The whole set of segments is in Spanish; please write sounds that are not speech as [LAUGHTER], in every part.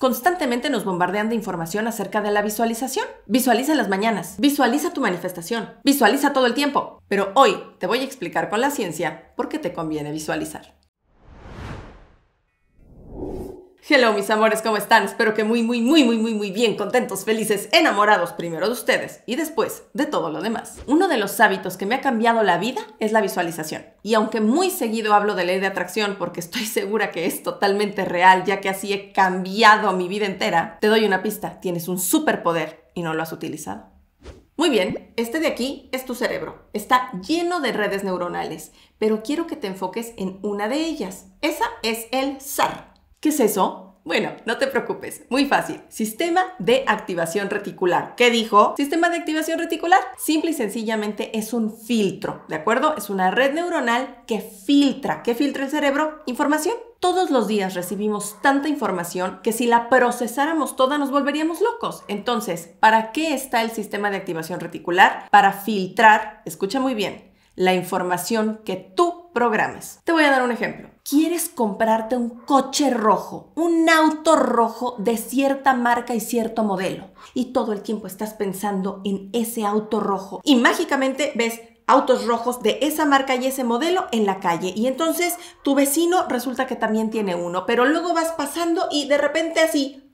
Constantemente nos bombardean de información acerca de la visualización. Visualiza las mañanas, visualiza tu manifestación, visualiza todo el tiempo. Pero hoy te voy a explicar con la ciencia por qué te conviene visualizar. Hello, mis amores, ¿cómo están? Espero que muy, muy, muy, muy, muy, muy bien, contentos, felices, enamorados primero de ustedes y después de todo lo demás. Uno de los hábitos que me ha cambiado la vida es la visualización. Y aunque muy seguido hablo de ley de atracción porque estoy [LAUGHS] segura que es totalmente real, ya que así he cambiado mi vida entera, te doy una pista, tienes un superpoder y no lo has utilizado. Muy bien, este de aquí es tu cerebro. Está lleno de redes neuronales, pero quiero que te enfoques en una de ellas. Esa es el SAR, ¿Qué es eso? Bueno, no te preocupes, muy fácil. Sistema de activación reticular. ¿Qué dijo? Sistema de activación reticular. Simple y sencillamente es un filtro, ¿de acuerdo? Es una red neuronal que filtra. ¿Qué filtra el cerebro? Información. Todos los días recibimos tanta información que si la procesáramos toda nos volveríamos locos. Entonces, ¿para qué está el sistema de activación reticular? Para filtrar, escucha muy bien, la información que tú te voy a dar un ejemplo. ¿Quieres comprarte un coche rojo, un auto rojo de cierta marca y cierto modelo? Y todo el tiempo estás pensando en ese auto rojo y mágicamente ves autos rojos de esa marca y ese modelo en la calle. Y entonces tu vecino resulta que también tiene uno, pero luego vas pasando y de repente así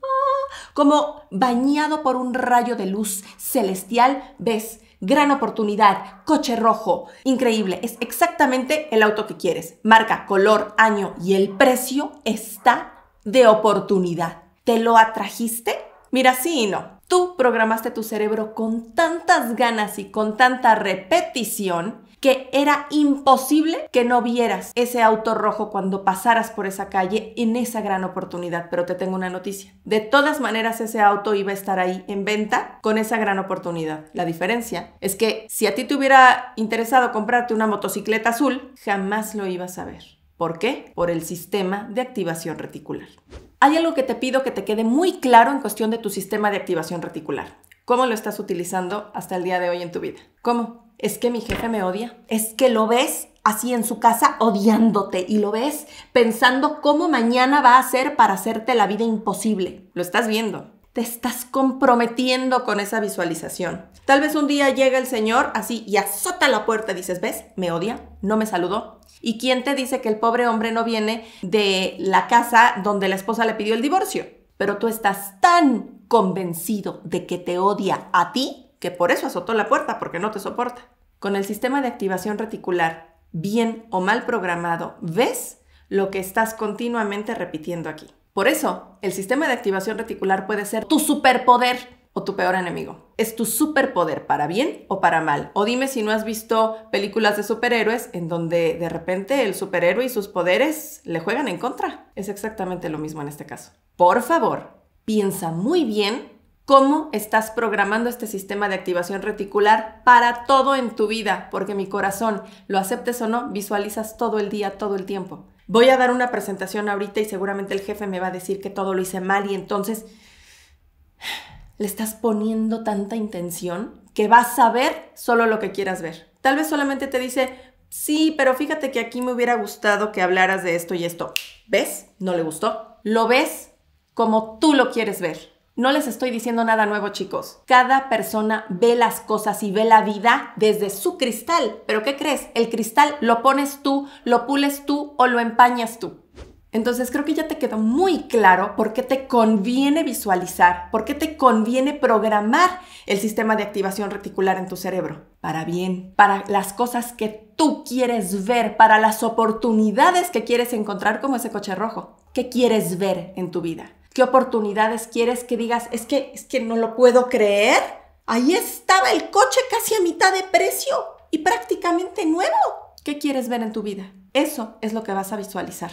como bañado por un rayo de luz celestial, ves gran oportunidad, coche rojo, increíble, es exactamente el auto que quieres. Marca, color, año y el precio está de oportunidad. ¿Te lo atrajiste? Mira, sí y no. Tú programaste tu cerebro con tantas ganas y con tanta repetición era imposible que no vieras ese auto rojo cuando pasaras por esa calle en esa gran oportunidad. Pero te tengo una noticia. De todas maneras, ese auto iba a estar ahí en venta con esa gran oportunidad. La diferencia es que si a ti te hubiera interesado comprarte una motocicleta azul, jamás lo ibas a ver. ¿Por qué? Por el sistema de activación reticular. Hay algo que te pido que te quede muy claro en cuestión de tu sistema de activación reticular. ¿Cómo lo estás utilizando hasta el día de hoy en tu vida? ¿Cómo? es que mi jefe me odia, es que lo ves así en su casa odiándote y lo ves pensando cómo mañana va a ser para hacerte la vida imposible. Lo estás viendo. Te estás comprometiendo con esa visualización. Tal vez un día llega el Señor así y azota la puerta y dices, ¿ves? Me odia, no me saludó. ¿Y quién te dice que el pobre hombre no viene de la casa donde la esposa le pidió el divorcio? Pero tú estás tan convencido de que te odia a ti que por eso azotó la puerta, porque no te soporta. Con el sistema de activación reticular bien o mal programado, ves lo que estás continuamente repitiendo aquí. Por eso, el sistema de activación reticular puede ser tu superpoder o tu peor enemigo. Es tu superpoder para bien o para mal. O dime si no has visto películas de superhéroes en donde de repente el superhéroe y sus poderes le juegan en contra. Es exactamente lo mismo en este caso. Por favor, piensa muy bien cómo estás programando este sistema de activación reticular para todo en tu vida, porque mi corazón, lo aceptes o no, visualizas todo el día, todo el tiempo. Voy a dar una presentación ahorita y seguramente el jefe me va a decir que todo lo hice mal y entonces [SIGHS] le estás poniendo tanta intención que vas a ver solo lo que quieras ver. Tal vez solamente te dice, sí, pero fíjate que aquí me hubiera gustado que hablaras de esto y esto. ¿Ves? No le gustó. Lo ves como tú lo quieres ver. No les estoy diciendo nada nuevo, chicos. Cada persona ve las cosas y ve la vida desde su cristal. Pero ¿qué crees? El cristal lo pones tú, lo pules tú o lo empañas tú. Entonces creo que ya te quedó muy claro por qué te conviene visualizar, por qué te conviene programar el sistema de activación reticular en tu cerebro. Para bien, para las cosas que tú quieres ver, para las oportunidades que quieres encontrar como ese coche rojo. ¿Qué quieres ver en tu vida? qué oportunidades quieres que digas, es que, es que no lo puedo creer. Ahí estaba el coche casi a mitad de precio y prácticamente nuevo. ¿Qué quieres ver en tu vida? Eso es lo que vas a visualizar.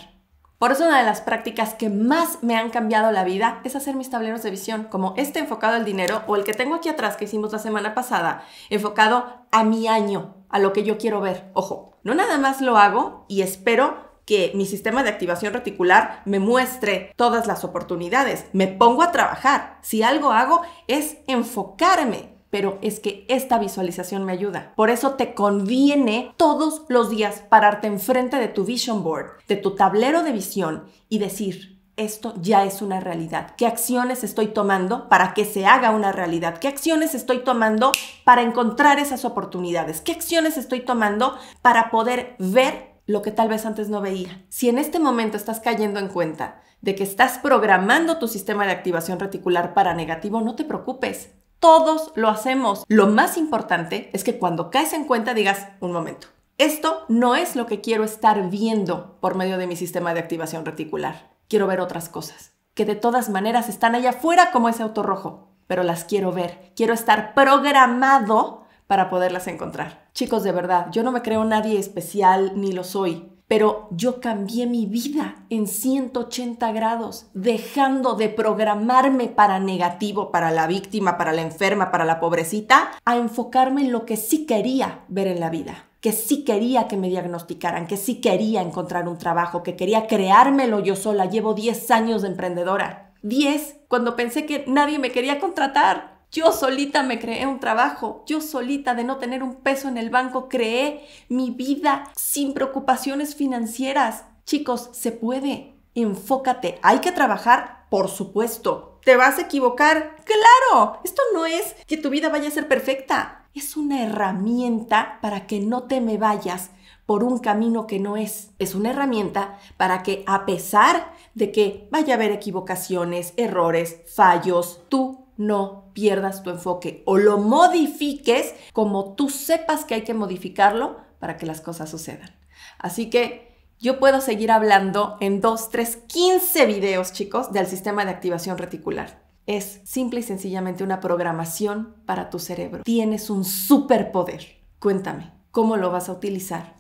Por eso una de las prácticas que más me han cambiado la vida es hacer mis tableros de visión, como este enfocado al dinero o el que tengo aquí atrás que hicimos la semana pasada, enfocado a mi año, a lo que yo quiero ver. Ojo, no nada más lo hago y espero que mi sistema de activación reticular me muestre todas las oportunidades. Me pongo a trabajar. Si algo hago es enfocarme pero es que esta visualización me ayuda. Por eso te conviene todos los días pararte enfrente de tu vision board, de tu tablero de visión y decir, esto ya es una realidad. ¿Qué acciones estoy tomando para que se haga una realidad? ¿Qué acciones estoy tomando para encontrar esas oportunidades? ¿Qué acciones estoy tomando para poder ver lo que tal vez antes no veía. Si en este momento estás cayendo en cuenta de que estás programando tu sistema de activación reticular para negativo, no te preocupes. Todos lo hacemos. Lo más importante es que cuando caes en cuenta digas, un momento, esto no es lo que quiero estar viendo por medio de mi sistema de activación reticular. Quiero ver otras cosas, que de todas maneras están allá afuera como ese auto rojo, pero las quiero ver. Quiero estar programado para poderlas encontrar. Chicos, de verdad, yo no me creo nadie especial ni lo soy, pero yo cambié mi vida en 180 grados, dejando de programarme para negativo, para la víctima, para la enferma, para la pobrecita, a enfocarme en lo que sí quería ver en la vida que sí quería que me diagnosticaran, que sí quería encontrar un trabajo, que quería creármelo yo sola. Llevo 10 años de emprendedora. 10 cuando pensé que nadie me quería contratar. Yo solita me creé un trabajo, yo solita de no tener un peso en el banco creé mi vida sin preocupaciones financieras. Chicos, se puede. Enfócate, hay que trabajar, por supuesto. ¿Te vas a equivocar? Claro, esto no es que tu vida vaya a ser perfecta. Es una herramienta para que no te me vayas por un camino que no es. Es una herramienta para que a pesar de que vaya a haber equivocaciones, errores, fallos, tú no pierdas tu enfoque o lo modifiques como tú sepas que hay que modificarlo para que las cosas sucedan. Así que yo puedo seguir hablando en 2, 3, 15 videos, chicos, del sistema de activación reticular. Es simple y sencillamente una programación para tu cerebro. Tienes un superpoder. Cuéntame, ¿cómo lo vas a utilizar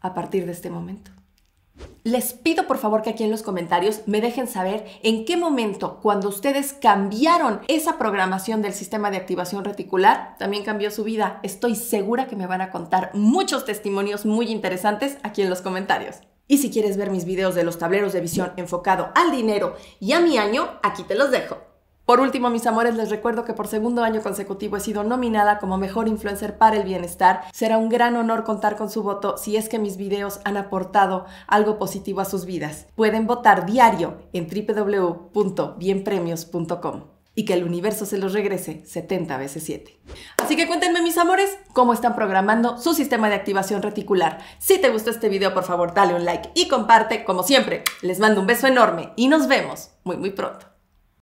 a partir de este momento? Les pido por favor que aquí en los comentarios me dejen saber en qué momento cuando ustedes cambiaron esa programación del sistema de activación reticular, también cambió su vida. Estoy segura que me van a contar muchos testimonios muy interesantes aquí en los comentarios. Y si quieres ver mis videos de los tableros de visión enfocado al dinero y a mi año, aquí te los dejo. Por último, mis amores, les recuerdo que por segundo año consecutivo he sido nominada como mejor influencer para el bienestar. Será un gran honor contar con su voto si es que mis videos han aportado algo positivo a sus vidas. Pueden votar diario en www.bienpremios.com y que el universo se los regrese 70 veces 7. Así que cuéntenme mis amores cómo están programando su sistema de activación reticular. Si te gustó este video por favor dale un like y comparte como siempre. Les mando un beso enorme y nos vemos muy muy pronto.